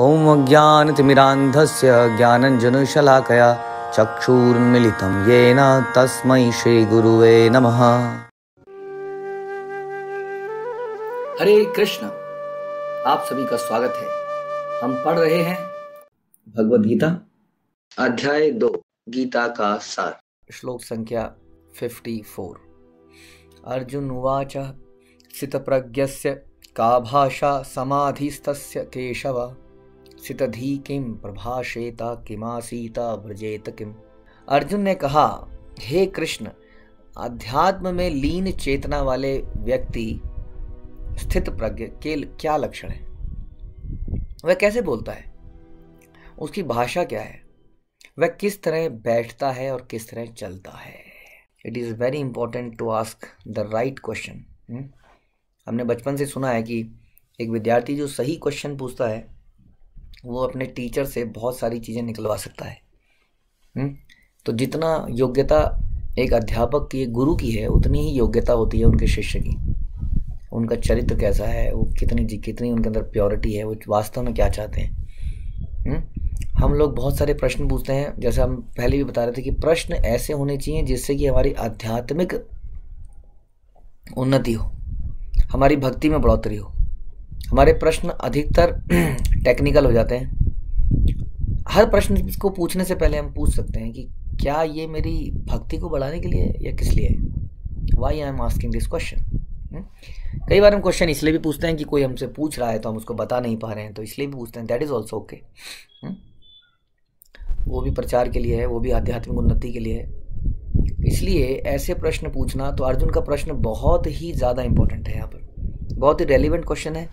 ओम ॐ अज्ञानतिमिरान्धस्य ज्ञानञ्जनशलाकया चक्षुर्मिलितं ये नस्म श्रीगुरव नम हरे कृष्ण आप सभी का स्वागत है हम पढ़ रहे हैं भगवद गीता अध्याय दो गीता का सार श्लोक संख्या 54 अर्जुन उवाच सित प्रज्ञ का भाषा समाधिस्तस्य केशवा सितधी किम प्रभाषेता किमासीता व्रजेत किम अर्जुन ने कहा हे कृष्ण अध्यात्म में लीन चेतना वाले व्यक्ति स्थित प्रज्ञ के क्या लक्षण है वह कैसे बोलता है उसकी भाषा क्या है वह किस तरह बैठता है और किस तरह चलता है it is very important to ask the right question हमने बचपन से सुना है कि एक विद्यार्थी जो सही क्वेश्चन पूछता है वो अपने टीचर से बहुत सारी चीज़ें निकलवा सकता है हुँ? हम्म? तो जितना योग्यता एक अध्यापक की एक गुरु की है उतनी ही योग्यता होती है उनके शिष्य की उनका चरित्र कैसा है वो कितनी जी कितनी उनके अंदर प्योरिटी है वो वास्तव में क्या चाहते हैं हुँ? हम्म? हम लोग बहुत सारे प्रश्न पूछते हैं जैसे हम पहले भी बता रहे थे कि प्रश्न ऐसे होने चाहिए जिससे कि हमारी आध्यात्मिक उन्नति हो हमारी भक्ति में बढ़ोतरी हो हमारे प्रश्न अधिकतर टेक्निकल हो जाते हैं हर प्रश्न को पूछने से पहले हम पूछ सकते हैं कि क्या ये मेरी भक्ति को बढ़ाने के लिए या किस लिए why I am asking this question कई बार हम क्वेश्चन इसलिए भी पूछते हैं कि कोई हमसे पूछ रहा है तो हम उसको बता नहीं पा रहे हैं तो इसलिए भी पूछते हैं दैट इज़ ऑल्सो ओके वो भी प्रचार के लिए है वो भी आध्यात्मिक उन्नति के लिए है इसलिए ऐसे प्रश्न पूछना तो अर्जुन का प्रश्न बहुत ही ज़्यादा इंपॉर्टेंट है यहाँ पर बहुत ही रेलिवेंट क्वेश्चन है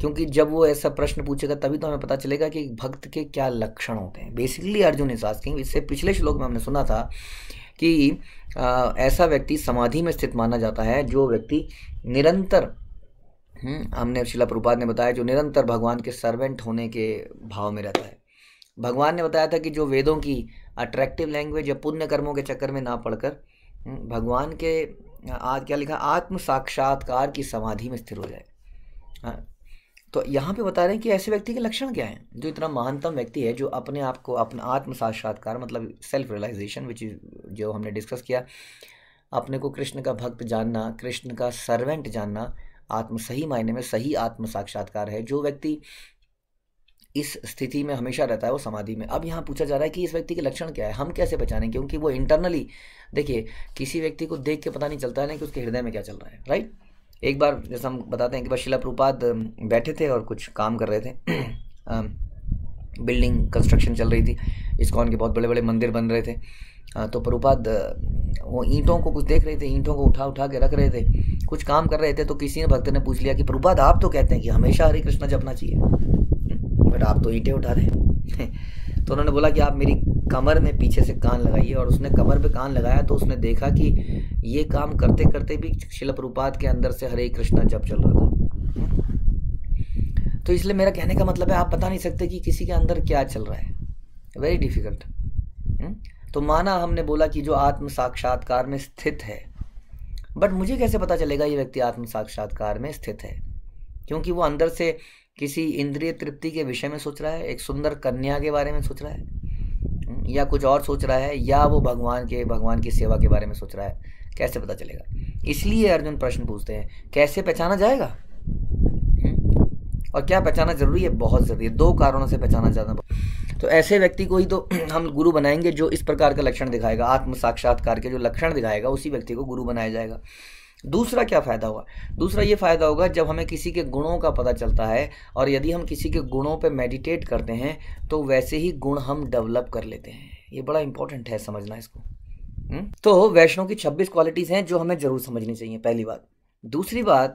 क्योंकि जब वो ऐसा प्रश्न पूछेगा तभी तो हमें पता चलेगा कि भक्त के क्या लक्षण होते हैं बेसिकली अर्जुन इज आस्किंग इससे पिछले श्लोक में हमने सुना था कि आ, ऐसा व्यक्ति समाधि में स्थित माना जाता है जो व्यक्ति निरंतर हम्म, हमने शिला प्रपात ने बताया जो निरंतर भगवान के सर्वेंट होने के भाव में रहता है भगवान ने बताया था कि जो वेदों की अट्रैक्टिव लैंग्वेज या पुण्य कर्मों के चक्कर में ना पढ़कर हम्म, भगवान के आज क्या लिखा आत्म साक्षात्कार की समाधि में स्थिर हो जाए हाँ, तो यहाँ पे बता रहे हैं कि ऐसे व्यक्ति के लक्षण क्या हैं जो इतना महानतम व्यक्ति है जो अपने आप को अपना आत्म साक्षात्कार मतलब सेल्फ रियलाइजेशन विच जो हमने डिस्कस किया अपने को कृष्ण का भक्त जानना कृष्ण का सर्वेंट जानना आत्म सही मायने में सही आत्म साक्षात्कार है जो व्यक्ति इस स्थिति में हमेशा रहता है वो समाधि में अब यहाँ पूछा जा रहा है कि इस व्यक्ति के लक्षण क्या है हम कैसे बचाने क्योंकि वो इंटरनली देखिए किसी व्यक्ति को देख के पता नहीं चलता है ना कि उसके हृदय में क्या चल रहा है राइट एक बार जैसा हम बताते हैं कि बस शिला प्रपात बैठे थे और कुछ काम कर रहे थे बिल्डिंग कंस्ट्रक्शन चल रही थी इस्कॉन के बहुत बड़े बड़े मंदिर बन रहे थे तो प्रभुपाद वो ईंटों को कुछ देख रहे थे ईंटों को उठा उठा के रख रहे थे कुछ काम कर रहे थे तो किसी ने भक्त ने पूछ लिया कि प्रभुपाद आप तो कहते हैं कि हमेशा हरे कृष्णा जपना चाहिए बट आप तो ईंटें उठा रहे हैं तो उन्होंने बोला कि आप मेरी कमर में पीछे से कान लगाई और उसने कमर पे कान लगाया तो उसने देखा कि ये काम करते करते भी रूपात के अंदर से हरे कृष्णा जब चल रहा था तो इसलिए मेरा कहने का मतलब है आप बता नहीं सकते कि किसी के अंदर क्या चल रहा है वेरी डिफिकल्ट हम्म? तो माना हमने बोला कि जो आत्म साक्षात्कार में स्थित है बट मुझे कैसे पता चलेगा ये व्यक्ति आत्म साक्षात्कार में स्थित है क्योंकि वो अंदर से किसी इंद्रिय तृप्ति के विषय में सोच रहा है एक सुंदर कन्या के बारे में सोच रहा है या कुछ और सोच रहा है या वो भगवान के भगवान की सेवा के बारे में सोच रहा है कैसे पता चलेगा इसलिए अर्जुन प्रश्न पूछते हैं कैसे पहचाना जाएगा हम्म? और क्या पहचाना जरूरी है बहुत ज़रूरी है दो कारणों से पहचाना जाना तो ऐसे व्यक्ति को ही तो हम गुरु बनाएंगे जो इस प्रकार का लक्षण दिखाएगा आत्म साक्षात्कार के जो लक्षण दिखाएगा उसी व्यक्ति को गुरु बनाया जाएगा दूसरा क्या फ़ायदा होगा दूसरा ये फ़ायदा होगा जब हमें किसी के गुणों का पता चलता है और यदि हम किसी के गुणों पर मेडिटेट करते हैं तो वैसे ही गुण हम डेवलप कर लेते हैं ये बड़ा इंपॉर्टेंट है समझना इसको हुँ? हम्म? तो वैष्णव की छब्बीस क्वालिटीज़ हैं जो हमें ज़रूर समझनी चाहिए पहली बात दूसरी बात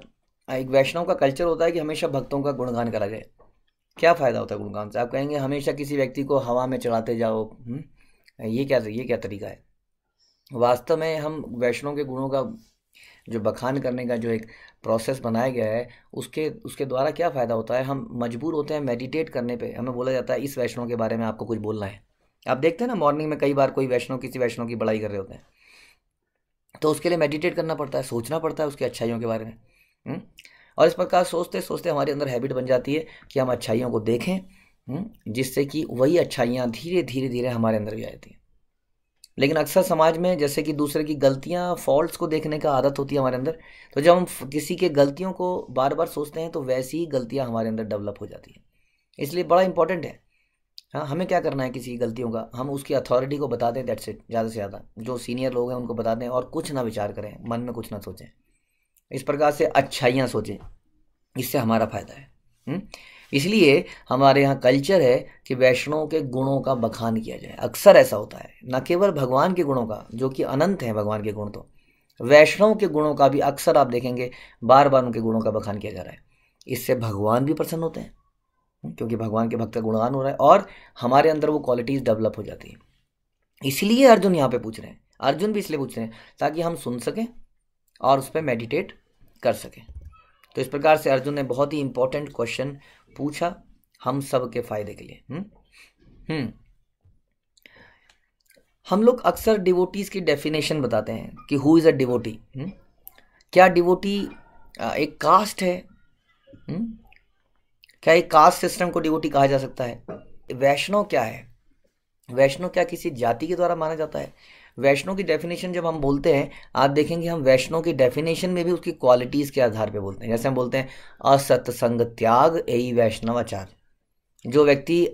एक वैष्णव का कल्चर होता है कि हमेशा भक्तों का गुणगान करा जाए क्या फ़ायदा होता है गुणगान से आप कहेंगे हमेशा किसी व्यक्ति को हवा में चढ़ाते जाओ हुँ? हम्म? ये क्या ये क्या तरीका है वास्तव में हम वैष्णव के गुणों का जो बखान करने का जो एक प्रोसेस बनाया गया है उसके उसके द्वारा क्या फ़ायदा होता है हम मजबूर होते हैं मेडिटेट करने पे हमें बोला जाता है इस वैष्णव के बारे में आपको कुछ बोलना है आप देखते हैं ना मॉर्निंग में कई बार कोई वैष्णव किसी वैष्णव की बड़ाई कर रहे होते हैं तो उसके लिए मेडिटेट करना पड़ता है सोचना पड़ता है उसकी अच्छाइयों के बारे में हम्म? और इस प्रकार सोचते सोचते हमारे अंदर हैबिट बन जाती है कि हम अच्छाइयों को देखें हम्म? जिससे कि वही अच्छाइयाँ धीरे धीरे धीरे हमारे अंदर भी आ जाती हैं लेकिन अक्सर समाज में जैसे कि दूसरे की गलतियाँ फॉल्ट्स को देखने का आदत होती है हमारे अंदर तो जब हम किसी के गलतियों को बार बार सोचते हैं तो वैसी ही गलतियाँ हमारे अंदर डेवलप हो जाती हैं इसलिए बड़ा इंपॉर्टेंट है हाँ हमें क्या करना है किसी की गलतियों का हम उसकी अथॉरिटी को बता दें दैट्स इट ज़्यादा से ज़्यादा जो सीनियर लोग हैं उनको बता दें और कुछ ना विचार करें मन में कुछ ना सोचें इस प्रकार से अच्छाइयाँ सोचें इससे हमारा फ़ायदा है हुँ? इसलिए हमारे यहाँ कल्चर है कि वैष्णव के गुणों का बखान किया जाए अक्सर ऐसा होता है न केवल भगवान के गुणों का जो कि अनंत है भगवान के गुण तो वैष्णव के गुणों का भी अक्सर आप देखेंगे बार बार उनके गुणों का बखान किया जा रहा है इससे भगवान भी प्रसन्न होते हैं हम्म, क्योंकि भगवान के भक्त का गुणगान हो रहा है और हमारे अंदर वो क्वालिटीज़ डेवलप हो जाती है इसलिए अर्जुन यहाँ पे पूछ रहे हैं अर्जुन भी इसलिए पूछ रहे हैं ताकि हम सुन सकें और उस पर मेडिटेट कर सकें तो इस प्रकार से अर्जुन ने बहुत ही इंपॉर्टेंट क्वेश्चन पूछा हम सब के फायदे के लिए हम्म, हम्म। हम लोग अक्सर डिवोटीज की डेफिनेशन बताते हैं कि who hmm? Is a devotee क्या डिवोटी एक कास्ट है हुँ? हम्म? क्या एक कास्ट सिस्टम को डिवोटी कहा जा सकता है वैष्णव क्या है वैष्णव क्या किसी जाति के द्वारा माना जाता है वैष्णव की डेफिनेशन जब हम बोलते हैं आप देखेंगे हम वैष्णो की डेफिनेशन में भी उसकी क्वालिटीज़ के आधार पर बोलते हैं जैसे हम बोलते हैं असत्संग त्याग ए वैष्णवाचार जो व्यक्ति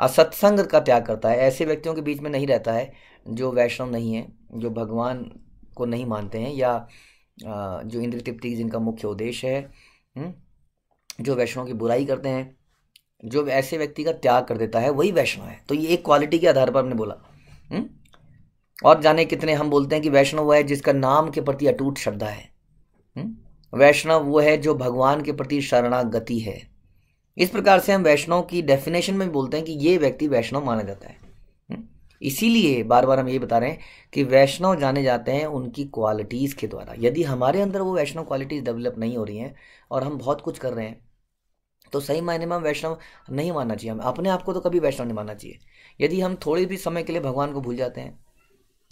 असत्संग का त्याग करता है ऐसे व्यक्तियों के बीच में नहीं रहता है जो वैष्णव नहीं है जो भगवान को नहीं मानते हैं या जो इंद्र तृप्ति जिनका मुख्य उद्देश्य है हम्म, जो वैष्णव की बुराई करते हैं जो ऐसे व्यक्ति का त्याग कर देता है वही वैष्णव है तो ये एक क्वालिटी के आधार पर हमने बोला हुँ? हम्म। और जाने कितने हम बोलते हैं कि वैष्णव वह है जिसका नाम के प्रति अटूट श्रद्धा है वैष्णव वो है जो भगवान के प्रति शरणागति है इस प्रकार से हम वैष्णव की डेफिनेशन में बोलते हैं कि ये व्यक्ति वैष्णव माना जाता है इसीलिए बार बार हम ये बता रहे हैं कि वैष्णव जाने जाते हैं उनकी क्वालिटीज़ के द्वारा यदि हमारे अंदर वो वैष्णव क्वालिटीज़ डेवलप नहीं हो रही हैं और हम बहुत कुछ कर रहे हैं तो सही मायने में हम वैष्णव नहीं मानना चाहिए हमें अपने आप को तो कभी वैष्णव नहीं मानना चाहिए यदि हम थोड़े भी समय के लिए भगवान को भूल जाते हैं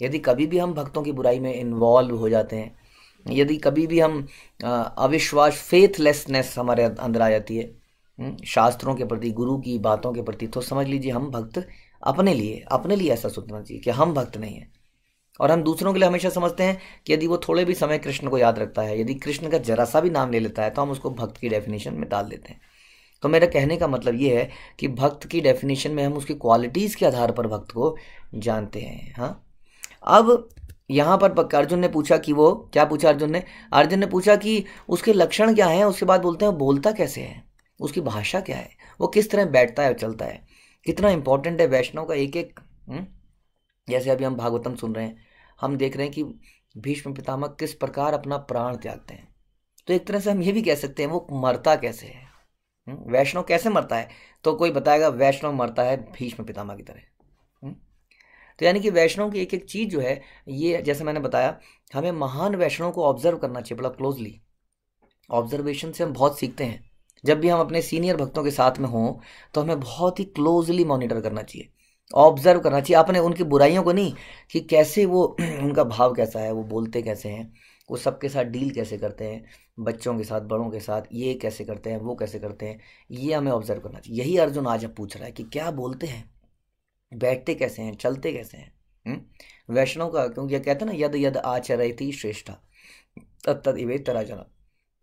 यदि कभी भी हम भक्तों की बुराई में इन्वॉल्व हो जाते हैं यदि कभी भी हम अविश्वास फेथलेसनेस हमारे अं-, अंदर आ जाती है हम्म, शास्त्रों के प्रति गुरु की बातों के प्रति तो समझ लीजिए हम भक्त अपने लिए अपने लिए ऐसा सोचना चाहिए कि हम भक्त नहीं हैं और हम दूसरों के लिए हमेशा समझते हैं कि यदि वो थोड़े भी समय कृष्ण को याद रखता है यदि कृष्ण का जरा सा भी नाम ले लेता है तो हम उसको भक्त की डेफिनेशन में डाल देते हैं तो मेरा कहने का मतलब ये है कि भक्त की डेफिनेशन में हम उसकी क्वालिटीज़ के आधार पर भक्त को जानते हैं हाँ अब यहाँ पर अर्जुन ने पूछा कि वो क्या पूछा अर्जुन ने अर्जुन ने पूछा कि उसके लक्षण क्या हैं उसके बाद बोलते हैं बोलता कैसे है उसकी भाषा क्या है वो किस तरह बैठता है और चलता है कितना इंपॉर्टेंट है वैष्णव का एक एक हुँ? हम्म? जैसे अभी हम भागवतम सुन रहे हैं हम देख रहे हैं कि भीष्म पितामह किस प्रकार अपना प्राण त्यागते हैं तो एक तरह से हम ये भी कह सकते हैं वो मरता कैसे है हम्म? वैष्णव कैसे मरता है तो कोई बताएगा वैष्णव मरता है भीष्म पितामह की तरह तो यानी कि वैष्णव की एक एक चीज़ जो है ये जैसे मैंने बताया हमें महान वैष्णव को ऑब्जर्व करना चाहिए बड़ा क्लोजली ऑब्जर्वेशन से हम बहुत सीखते हैं जब भी हम अपने सीनियर भक्तों के साथ में हों तो हमें बहुत ही क्लोजली मॉनिटर करना चाहिए ऑब्जर्व करना चाहिए आपने उनकी बुराइयों को नहीं कि कैसे वो उनका भाव कैसा है वो बोलते कैसे हैं वो सबके साथ डील कैसे करते हैं बच्चों के साथ बड़ों के साथ ये कैसे करते हैं वो कैसे करते हैं ये हमें ऑब्जर्व करना चाहिए यही अर्जुन आज अब पूछ रहा है कि क्या बोलते हैं बैठते कैसे हैं चलते कैसे हैं हम्म? वैष्णव का क्योंकि यह कहते हैं ना यद यद थी श्रेष्ठा तद तद इवे तरा जना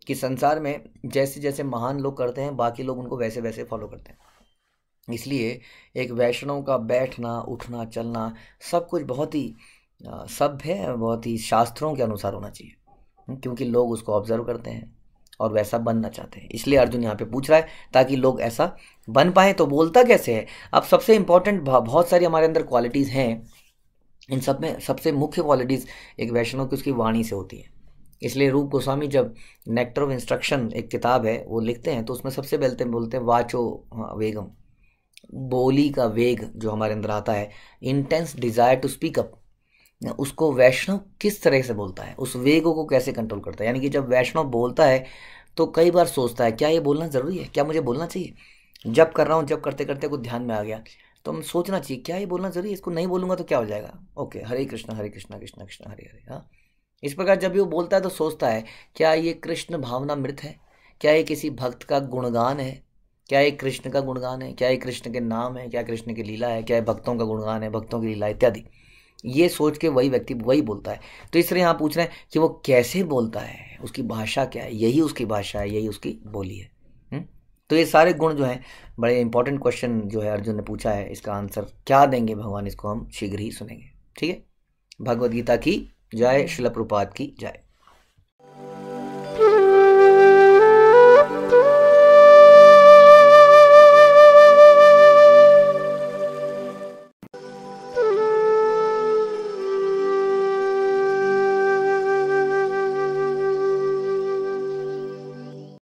कि संसार में जैसे जैसे महान लोग करते हैं बाकी लोग उनको वैसे वैसे फॉलो करते हैं इसलिए एक वैष्णव का बैठना उठना चलना सब कुछ बहुत ही सभ्य है बहुत ही शास्त्रों के अनुसार होना चाहिए हम्म? क्योंकि लोग उसको ऑब्जर्व करते हैं और वैसा बनना चाहते हैं इसलिए अर्जुन यहाँ पे पूछ रहा है ताकि लोग ऐसा बन पाए तो बोलता कैसे है अब सबसे इम्पॉर्टेंट बहुत सारी हमारे अंदर क्वालिटीज़ हैं इन सब में सबसे मुख्य क्वालिटीज़ एक वैष्णव की उसकी वाणी से होती है इसलिए रूप गोस्वामी जब नेक्टर ऑफ इंस्ट्रक्शन एक किताब है वो लिखते हैं तो उसमें सबसे पहले बोलते हैं वाचो हाँ, वेगम बोली का वेग जो हमारे अंदर आता है intense desire to speak up उसको वैष्णव किस तरह से बोलता है उस वेगो को कैसे कंट्रोल करता है यानी कि जब वैष्णव बोलता है तो कई बार सोचता है क्या ये बोलना ज़रूरी है क्या मुझे बोलना चाहिए जब कर रहा हूँ जब करते करते कुछ ध्यान में आ गया तो हम सोचना चाहिए क्या ये बोलना ज़रूरी है इसको नहीं बोलूँगा तो क्या हो जाएगा ओके हरे कृष्ण हरे कृष्ण कृष्ण कृष्ण हरे हरे हाँ इस प्रकार जब वो बोलता है तो सोचता है क्या ये कृष्ण भावना मृत है क्या ये किसी भक्त का गुणगान है क्या ये कृष्ण का गुणगान है क्या ये कृष्ण के नाम है क्या कृष्ण की लीला है क्या ये भक्तों का गुणगान है भक्तों की लीला इत्यादि ये सोच के वही व्यक्ति वही बोलता है तो इस तरह यहाँ पूछ रहे हैं कि वो कैसे बोलता है उसकी भाषा क्या है यही उसकी भाषा है यही उसकी बोली है तो ये सारे गुण जो हैं बड़े इंपॉर्टेंट क्वेश्चन जो है अर्जुन ने पूछा है इसका आंसर क्या देंगे भगवान इसको हम शीघ्र ही सुनेंगे ठीक है भगवदगीता की जय शिलप्रुपात की जय